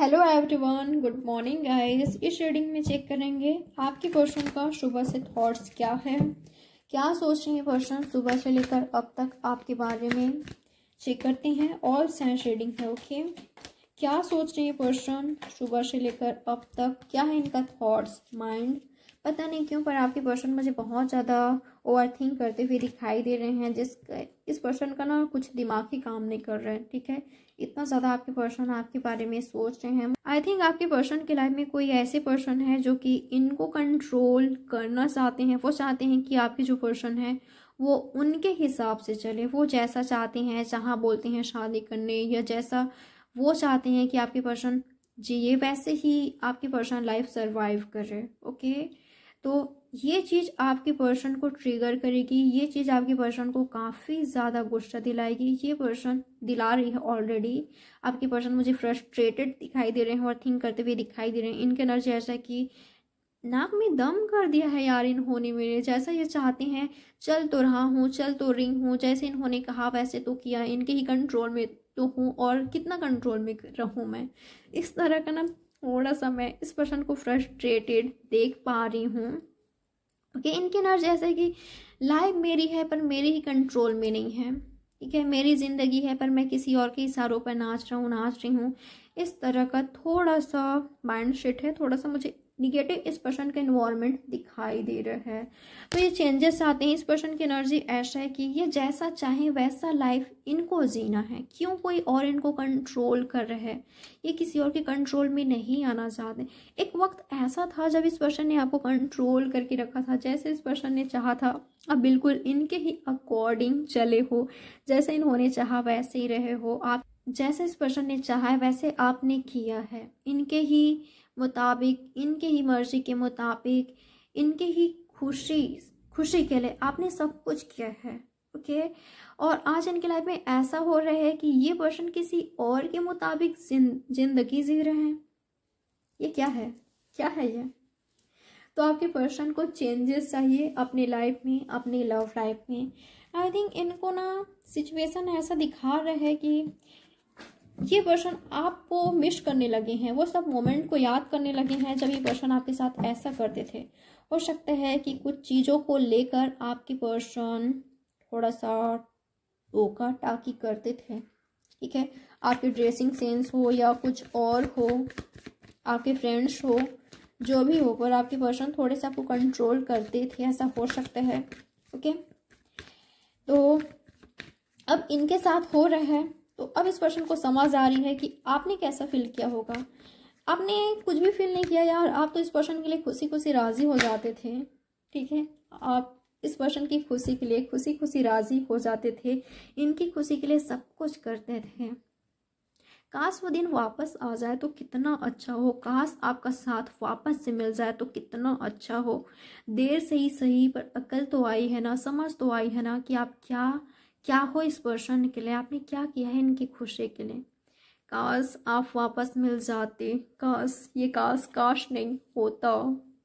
Hello everyone good morning guys इस reading में check करेंगे आपके पर्सन का सुबह से थॉट्स क्या है क्या सोच रहे हैं पर्सन सुबह से लेकर अब तक आपके बारे में चेक करते हैं ऑल सेंस रीडिंग है ओके okay? क्या सोच रहे हैं पर्सन सुबह से लेकर अब तक क्या है इनका थॉट्स माइंड पता नहीं क्यों पर आपके पर्सन मुझे बहुत ज़्यादा ओवर थिंक करते हुए दिखाई दे रहे हैं जिस इस पर्सन का ना कुछ दिमाग ही काम नहीं कर रहे हैं ठीक है इतना ज़्यादा आपके पर्सन आपके बारे में सोच रहे हैं आई थिंक आपके पर्सन के लाइफ में कोई ऐसे पर्सन है जो कि इनको कंट्रोल करना चाहते हैं वो चाहते हैं कि आपके जो पर्सन है वो उनके हिसाब से चले वो जैसा चाहते हैं जहाँ बोलते हैं शादी करने या जैसा वो चाहते हैं कि आपके पर्सन जी ये वैसे ही आपके पर्सनल लाइफ सर्वाइव करे ओके तो ये चीज़ आपके पर्सन को ट्रिगर करेगी ये चीज़ आपके पर्सन को काफ़ी ज़्यादा गुस्सा दिलाएगी ये पर्सन दिला रही है ऑलरेडी आपके पर्सन मुझे फ्रस्ट्रेटेड दिखाई दे रहे हैं और थिंक करते हुए दिखाई दे रहे हैं इनके अंदर जैसा कि नाक में दम कर दिया है यार इन्होंने मेरे जैसा ये चाहते हैं चल तो रहा हूँ चल तो रिंग हूँ जैसे इन्होंने कहा वैसे तो किया इनके ही कंट्रोल में तो हूँ और कितना कंट्रोल में रहूँ मैं इस तरह का ना थोड़ा सा मैं इस पर्सन को फ्रस्ट्रेटेड देख पा रही हूँ ओके इनकी एनर्जी जैसे कि लाइफ मेरी है पर मेरे ही कंट्रोल में नहीं है ठीक है मेरी ज़िंदगी है पर मैं किसी और के इशारों पर नाच रहा हूँ नाच रही हूँ इस तरह का थोड़ा सा माइंड सेट है थोड़ा सा मुझे निगेटिव इस पर्सन का इन्वॉल्वमेंट दिखाई दे रहा है तो ये चेंजेस आते हैं इस पर्सन की एनर्जी ऐसा है कि ये जैसा चाहे वैसा लाइफ इनको जीना है क्यों कोई और इनको कंट्रोल कर रहा है ये किसी और के कंट्रोल में नहीं आना चाहते एक वक्त ऐसा था जब इस पर्सन ने आपको कंट्रोल करके रखा था जैसे इस पर्सन ने चाह था अब बिल्कुल इनके ही अकॉर्डिंग चले हो जैसे इन्होंने चाह वैसे ही रहे हो आप जैसे इस पर्सन ने चाहा है वैसे आपने किया है इनके ही मुताबिक इनके ही मर्जी के मुताबिक इनके ही खुशी खुशी के लिए आपने सब कुछ किया है ओके और आज इनके लाइफ में ऐसा हो रहा है कि ये पर्सन किसी और के मुताबिक जिंदगी जी रहे हैं ये क्या है क्या है ये तो आपके पर्सन को चेंजेस चाहिए अपने लाइफ में अपनी लव लाइफ में आई थिंक इनको ना सिचुएशन ऐसा दिखा रहा है कि ये पर्सन आपको मिस करने लगे हैं वो सब मोमेंट को याद करने लगे हैं जब ये पर्सन आपके साथ ऐसा करते थे हो सकता है कि कुछ चीज़ों को लेकर आपके पर्सन थोड़ा सा टोका टाकी करते थे ठीक है आपके ड्रेसिंग सेंस हो या कुछ और हो आपके फ्रेंड्स हो जो भी हो पर आपके पर्सन थोड़े से आपको कंट्रोल करते थे ऐसा हो सकता है ओके तो अब इनके साथ हो रहा है तो अब इस क्वेश्चन को समझ आ रही है कि आपने कैसा फील किया होगा आपने कुछ भी फील नहीं किया यार आप तो इस क्वेश्चन के लिए खुशी खुशी राजी हो जाते थे ठीक है आप इस क्वेश्चन की खुशी के लिए खुशी खुशी राजी हो जाते थे इनकी खुशी के लिए सब कुछ करते थे काश वो दिन वापस आ जाए तो कितना अच्छा हो काश आपका साथ वापस से मिल जाए तो कितना अच्छा हो देर से ही सही पर अकल तो आई है ना समझ तो आई है ना कि आप क्या क्या हो इस पर्सन के लिए आपने क्या किया है इनकी खुशी के लिए काश आप वापस मिल जाते काश ये काश काश नहीं होता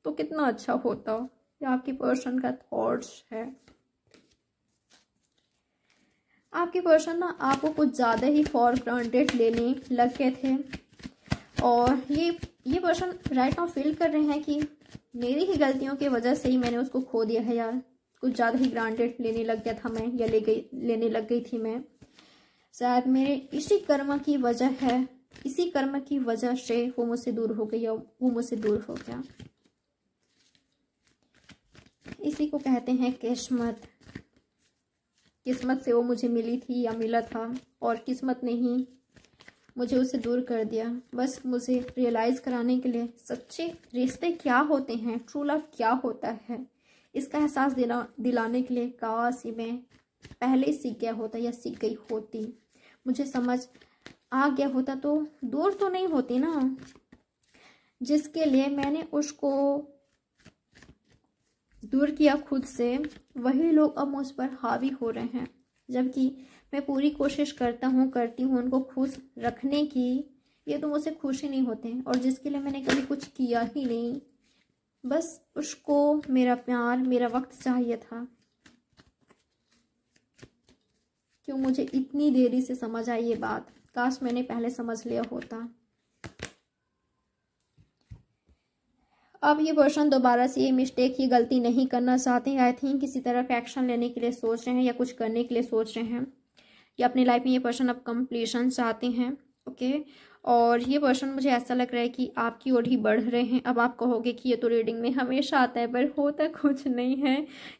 तो कितना अच्छा होता ये आपके पर्सन का थॉट्स है आपके पर्सन ना आपको कुछ ज़्यादा ही फॉर ग्रांटेड लेने लग गए थे और ये ये पर्सन राइट नाउ फील कर रहे हैं कि मेरी ही गलतियों की वजह से ही मैंने उसको खो दिया है यार कुछ ज़्यादा ही ग्रांटेड लेने लग गया था मैं या ले गई लेने लग गई थी मैं शायद मेरे इसी कर्म की वजह है इसी कर्म की वजह से वो मुझसे दूर हो गई या वो मुझसे दूर हो गया इसी को कहते हैं किस्मत किस्मत से वो मुझे मिली थी या मिला था और किस्मत ने ही मुझे उसे दूर कर दिया बस मुझे रियलाइज़ कराने के लिए सच्चे रिश्ते क्या होते हैं ट्रू लव क्या होता है इसका एहसास दिला दिलाने के लिए काश मैं पहले सीख गया होता या सीख गई होती मुझे समझ आ गया होता तो दूर तो नहीं होती ना जिसके लिए मैंने उसको दूर किया खुद से वही लोग अब मुझ पर हावी हो रहे हैं जबकि मैं पूरी कोशिश करता हूँ करती हूँ उनको खुश रखने की ये तो मुझसे खुश ही नहीं होते और जिसके लिए मैंने कभी कुछ किया ही नहीं बस उसको मेरा प्यार मेरा वक्त चाहिए था क्यों मुझे इतनी देरी से समझ आई ये बात काश मैंने पहले समझ लिया होता अब ये पर्सन दोबारा से ये मिस्टेक ये गलती नहीं करना चाहते आई थिंक किसी तरह का एक्शन लेने के लिए सोच रहे हैं या कुछ करने के लिए सोच रहे हैं या अपनी लाइफ में ये पर्सन अब कम्प्लीशन चाहते हैं ओके okay? और ये पर्सन मुझे ऐसा लग रहा है कि आपकी ओर ही बढ़ रहे हैं अब आप कहोगे कि ये तो रीडिंग में हमेशा आता है पर होता कुछ नहीं है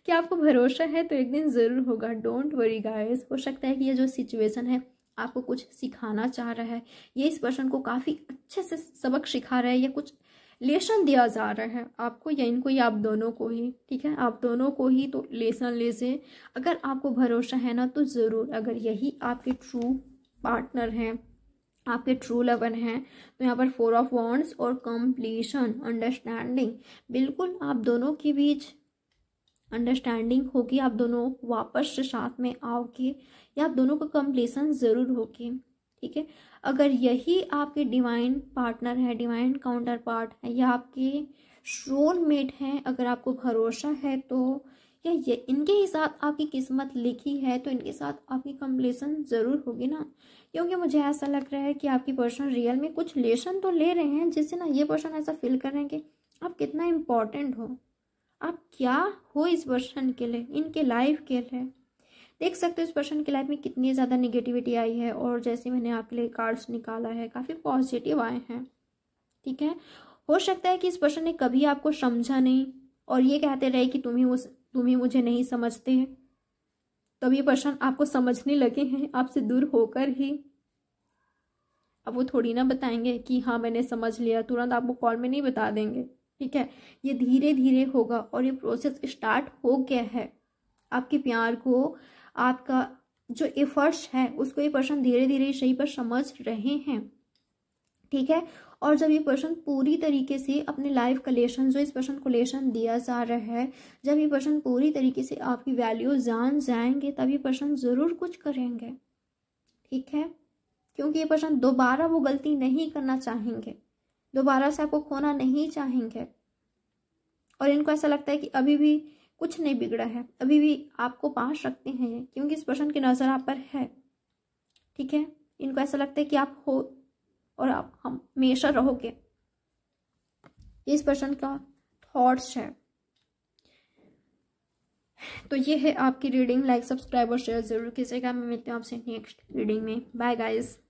कि आपको भरोसा है तो एक दिन ज़रूर होगा डोंट वरी गाइस हो सकता है कि ये जो सिचुएशन है आपको कुछ सिखाना चाह रहा है ये इस पर्सन को काफ़ी अच्छे से सबक सिखा रहा है या कुछ लेसन दिया जा रहा है आपको या इनको या आप दोनों को ही ठीक है आप दोनों को ही तो लेसन ले से अगर आपको भरोसा है ना तो ज़रूर अगर यही आपके ट्रू पार्टनर हैं आपके ट्रू लवर हैं तो यहाँ पर फोर ऑफ वॉन्ड्स और कम्प्लीशन अंडरस्टैंडिंग बिल्कुल आप दोनों के बीच अंडरस्टैंडिंग होगी आप दोनों वापस से साथ में आओगे या आप दोनों का कम्प्लीसन ज़रूर होगी ठीक है अगर यही आपके डिवाइन पार्टनर है डिवाइन काउंटर पार्ट है या आपके मेट हैं अगर आपको भरोसा है तो या ये इनके ही साथ आपकी किस्मत लिखी है तो इनके साथ आपकी कम्प्लीसन ज़रूर होगी ना क्योंकि मुझे ऐसा लग रहा है कि आपकी पर्सन रियल में कुछ लेसन तो ले रहे हैं जिससे ना ये पर्सन ऐसा फील कर रहे हैं कि आप कितना इम्पोर्टेंट हो आप क्या हो इस पर्सन के लिए इनके लाइफ के लिए देख सकते हो इस पर्सन की लाइफ में कितनी ज़्यादा निगेटिविटी आई है और जैसे मैंने आपके लिए कार्ड्स निकाला है काफ़ी पॉजिटिव आए हैं ठीक है हो सकता है कि इस पर्सन ने कभी आपको समझा नहीं और ये कहते रहे कि तुम्हें उस तुम्हें मुझे नहीं समझते तब ये पर्सन आपको समझने लगे हैं आपसे दूर होकर ही अब वो थोड़ी ना बताएंगे कि हाँ मैंने समझ लिया तुरंत आपको कॉल में नहीं बता देंगे ठीक है ये धीरे धीरे होगा और ये प्रोसेस स्टार्ट हो गया है आपके प्यार को आपका जो एफर्ट्स है उसको ये पर्सन धीरे धीरे सही पर समझ रहे हैं ठीक है और जब ये पर्सन पूरी तरीके से अपने लाइफ का लेसन जो इस पर्सन को लेसन दिया जा रहा है जब ये पर्सन पूरी तरीके से आपकी वैल्यू जान जाएंगे तब ये पर्सन ज़रूर कुछ करेंगे ठीक है क्योंकि ये पर्सन दोबारा वो गलती नहीं करना चाहेंगे दोबारा से आपको खोना नहीं चाहेंगे और इनको ऐसा लगता है कि अभी भी कुछ नहीं बिगड़ा है अभी भी आपको पास रखते हैं क्योंकि इस पर्सन की नज़र आप पर है ठीक है इनको ऐसा लगता है कि आप हो और आप हमेशा रहोगे इस पर्सन का थॉट्स है तो ये है आपकी रीडिंग लाइक सब्सक्राइब और शेयर जरूर कीजिएगा मैं मिलती हूँ आपसे नेक्स्ट रीडिंग में बाय गाइज़